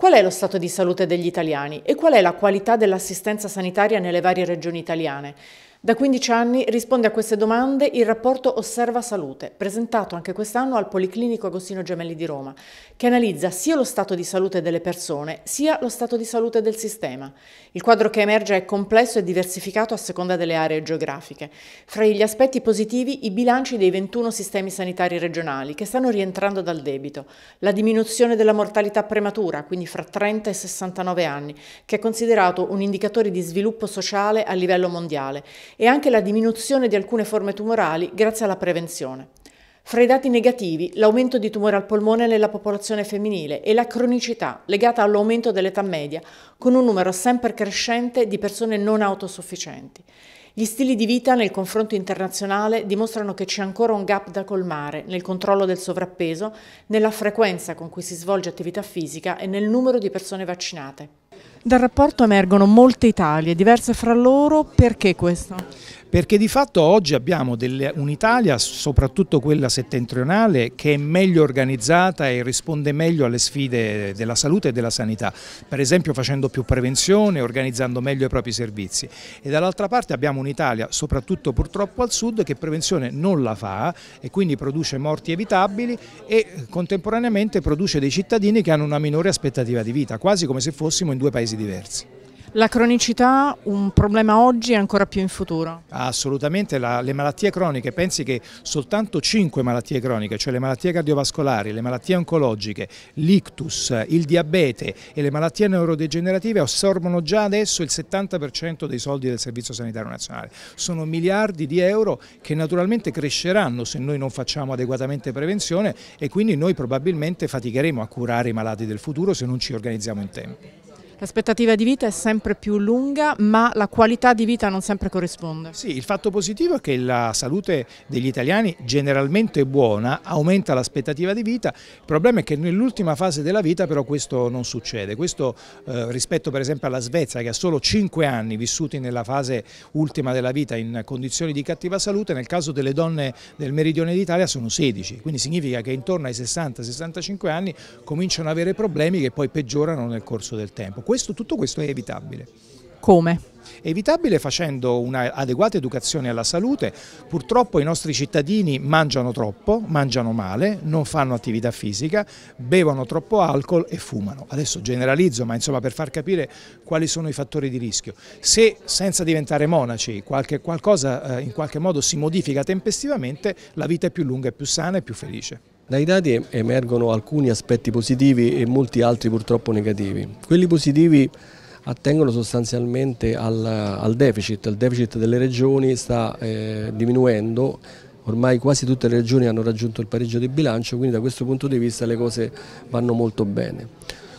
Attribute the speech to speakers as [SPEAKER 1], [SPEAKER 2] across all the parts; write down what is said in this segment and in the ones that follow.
[SPEAKER 1] Qual è lo stato di salute degli italiani e qual è la qualità dell'assistenza sanitaria nelle varie regioni italiane? Da 15 anni risponde a queste domande il rapporto Osserva Salute, presentato anche quest'anno al Policlinico Agostino Gemelli di Roma, che analizza sia lo stato di salute delle persone, sia lo stato di salute del sistema. Il quadro che emerge è complesso e diversificato a seconda delle aree geografiche. Fra gli aspetti positivi i bilanci dei 21 sistemi sanitari regionali, che stanno rientrando dal debito, la diminuzione della mortalità prematura, quindi fra 30 e 69 anni, che è considerato un indicatore di sviluppo sociale a livello mondiale, e anche la diminuzione di alcune forme tumorali grazie alla prevenzione. Fra i dati negativi, l'aumento di tumore al polmone nella popolazione femminile e la cronicità legata all'aumento dell'età media, con un numero sempre crescente di persone non autosufficienti. Gli stili di vita nel confronto internazionale dimostrano che c'è ancora un gap da colmare nel controllo del sovrappeso, nella frequenza con cui si svolge attività fisica e nel numero di persone vaccinate. Dal rapporto emergono molte Italie, diverse fra loro, perché questo?
[SPEAKER 2] perché di fatto oggi abbiamo un'Italia, soprattutto quella settentrionale, che è meglio organizzata e risponde meglio alle sfide della salute e della sanità, per esempio facendo più prevenzione, organizzando meglio i propri servizi e dall'altra parte abbiamo un'Italia, soprattutto purtroppo al sud, che prevenzione non la fa e quindi produce morti evitabili e contemporaneamente produce dei cittadini che hanno una minore aspettativa di vita, quasi come se fossimo in due paesi diversi.
[SPEAKER 1] La cronicità un problema oggi e ancora più in futuro?
[SPEAKER 2] Assolutamente, la, le malattie croniche, pensi che soltanto 5 malattie croniche, cioè le malattie cardiovascolari, le malattie oncologiche, l'ictus, il diabete e le malattie neurodegenerative assorbono già adesso il 70% dei soldi del Servizio Sanitario Nazionale. Sono miliardi di euro che naturalmente cresceranno se noi non facciamo adeguatamente prevenzione e quindi noi probabilmente faticheremo a curare i malati del futuro se non ci organizziamo in tempo.
[SPEAKER 1] L'aspettativa di vita è sempre più lunga, ma la qualità di vita non
[SPEAKER 2] sempre corrisponde. Sì, il fatto positivo è che la salute degli italiani generalmente è buona, aumenta l'aspettativa di vita, il problema è che nell'ultima fase della vita però questo non succede. Questo eh, rispetto per esempio alla Svezia che ha solo 5 anni vissuti nella fase ultima della vita in condizioni di cattiva salute, nel caso delle donne del meridione d'Italia sono 16, quindi significa che intorno ai 60-65 anni cominciano ad avere problemi che poi peggiorano nel corso del tempo questo, tutto questo è evitabile. Come? evitabile facendo un'adeguata educazione alla salute. Purtroppo i nostri cittadini mangiano troppo, mangiano male, non fanno attività fisica, bevono troppo alcol e fumano. Adesso generalizzo, ma insomma per far capire quali sono i fattori di rischio. Se senza diventare monaci qualche, qualcosa eh, in qualche modo si modifica tempestivamente, la vita è più lunga, è più sana e più felice.
[SPEAKER 3] Dai dati emergono alcuni aspetti positivi e molti altri purtroppo negativi. Quelli positivi attengono sostanzialmente al, al deficit, il deficit delle regioni sta eh, diminuendo, ormai quasi tutte le regioni hanno raggiunto il pareggio di bilancio, quindi da questo punto di vista le cose vanno molto bene.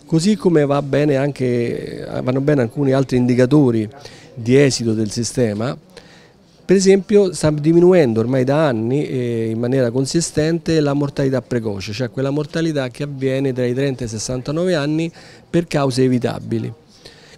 [SPEAKER 3] Così come va bene anche, vanno bene alcuni altri indicatori di esito del sistema, per esempio sta diminuendo ormai da anni eh, in maniera consistente la mortalità precoce, cioè quella mortalità che avviene tra i 30 e i 69 anni per cause evitabili.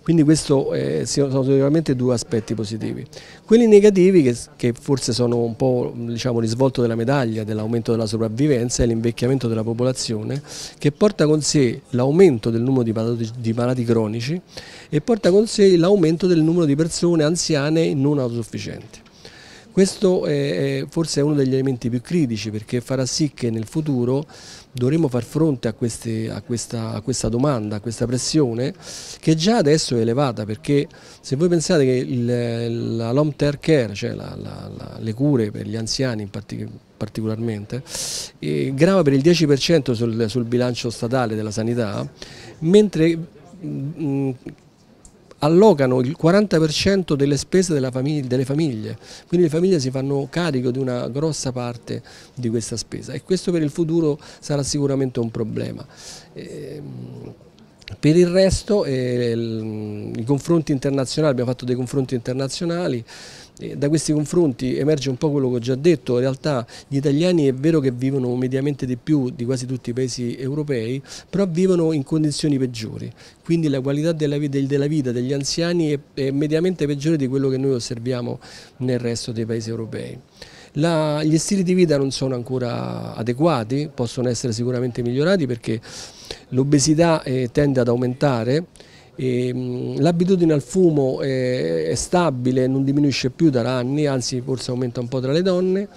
[SPEAKER 3] Quindi questi eh, sono sicuramente due aspetti positivi. Quelli negativi, che, che forse sono un po' diciamo, risvolto della medaglia dell'aumento della sopravvivenza, è l'invecchiamento della popolazione, che porta con sé l'aumento del numero di malati, di malati, cronici e porta con sé l'aumento del numero di persone anziane non autosufficienti. Questo è, forse è uno degli elementi più critici perché farà sì che nel futuro dovremo far fronte a, queste, a, questa, a questa, domanda, a questa pressione che già adesso è elevata perché se voi pensate che il, la long term care, cioè la, la, la, le cure per gli anziani in particolare, particolarmente, eh, grava per il 10% sul, sul bilancio statale della sanità, mentre mh, mm, allocano il 40% delle spese delle famiglie, quindi le famiglie si fanno carico di una grossa parte di questa spesa e questo per il futuro sarà sicuramente un problema. Ehm, per il resto eh, i confronti internazionali, abbiamo fatto dei confronti internazionali, eh, da questi confronti emerge un po' quello che ho già detto, in realtà gli italiani è vero che vivono mediamente di più di quasi tutti i paesi europei, però vivono in condizioni peggiori, quindi la qualità della vita, della vita degli anziani è, è mediamente peggiore di quello che noi osserviamo nel resto dei paesi europei. La, gli stili di vita non sono ancora adeguati, possono essere sicuramente migliorati perché l'obesità eh, tende ad aumentare, Ehm, l'abitudine al fumo è, stabile, non diminuisce più da anni, anzi forse aumenta un po' tra le donne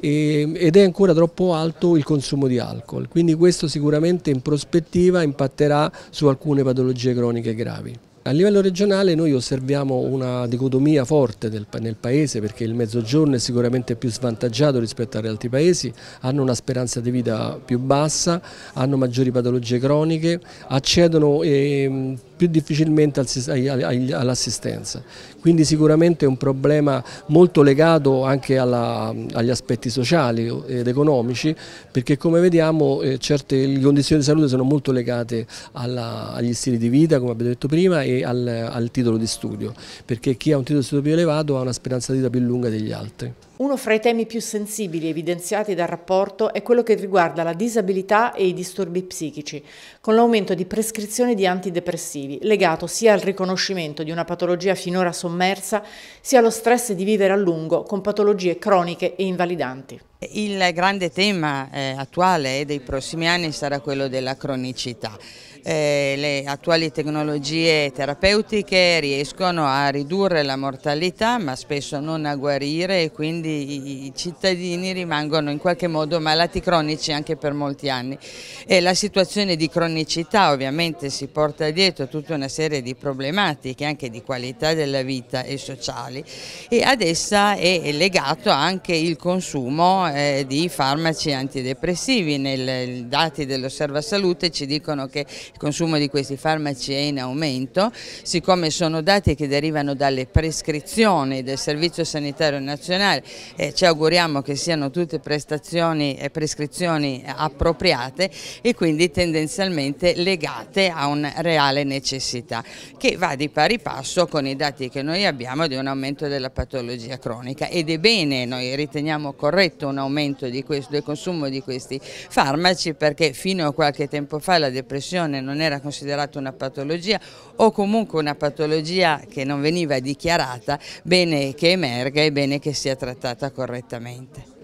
[SPEAKER 3] ehm, ed è ancora troppo alto il consumo di alcol, quindi questo sicuramente in prospettiva impatterà su alcune patologie croniche gravi. A livello regionale noi osserviamo una dicotomia forte del, nel paese perché il mezzogiorno è sicuramente più svantaggiato rispetto agli altri paesi, hanno una speranza di vita più bassa, hanno maggiori patologie croniche, accedono eh, più difficilmente all'assistenza. Quindi sicuramente è un problema molto legato anche alla, agli aspetti sociali ed economici perché come vediamo eh, certe condizioni di salute sono molto legate alla, agli stili di vita come abbiamo detto prima e al, al titolo di studio perché chi ha un titolo di studio più elevato ha una speranza di vita più lunga degli altri.
[SPEAKER 1] Uno fra i temi più sensibili evidenziati dal rapporto è quello che riguarda la disabilità e i disturbi psichici, con l'aumento di prescrizioni di antidepressivi, legato sia al riconoscimento di una patologia finora sommersa, sia allo stress di vivere a lungo con patologie croniche e invalidanti.
[SPEAKER 4] Il grande tema eh, attuale e dei prossimi anni sarà quello della cronicità eh, le attuali tecnologie terapeutiche riescono a ridurre la mortalità ma spesso non a guarire e quindi i cittadini rimangono in qualche modo malati cronici anche per molti anni. E la situazione di cronicità ovviamente si porta dietro tutta una serie di problematiche anche di qualità della vita e sociali e ad essa è legato anche il consumo eh, di farmaci antidepressivi. Nel, I dati dell'osservasalute ci dicono che il consumo di questi farmaci è in aumento, siccome sono dati che derivano dalle prescrizioni del Servizio Sanitario Nazionale e eh, ci auguriamo che siano tutte prestazioni e prescrizioni appropriate e quindi tendenzialmente legate a una reale necessità che va di pari passo con i dati che noi abbiamo di un aumento della patologia cronica ed è bene, noi riteniamo corretto un aumento questo, del consumo di questi farmaci perché fino a qualche tempo fa la depressione Alzheimer non era considerata una patologia o comunque una patologia che non veniva dichiarata, bene che emerga e bene che sia trattata correttamente.